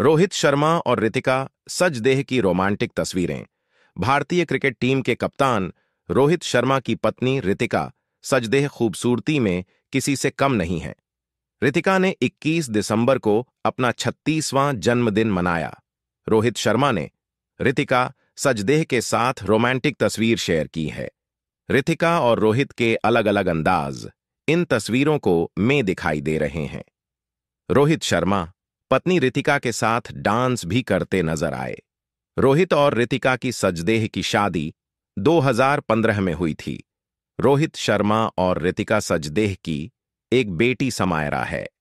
रोहित शर्मा और रितिका सज देह की रोमांटिक तस्वीरें भारतीय क्रिकेट टीम के कप्तान रोहित शर्मा की पत्नी रितिका सजदेह खूबसूरती में किसी से कम नहीं है रितिका ने 21 दिसंबर को अपना 36वां जन्मदिन मनाया रोहित शर्मा ने रितिका सजदेह के साथ रोमांटिक तस्वीर शेयर की है रितिका और रोहित के अलग अलग अंदाज इन तस्वीरों को में दिखाई दे रहे हैं रोहित शर्मा पत्नी रितिका के साथ डांस भी करते नजर आए रोहित और रितिका की सजदेह की शादी 2015 में हुई थी रोहित शर्मा और रितिका सजदेह की एक बेटी समायरा है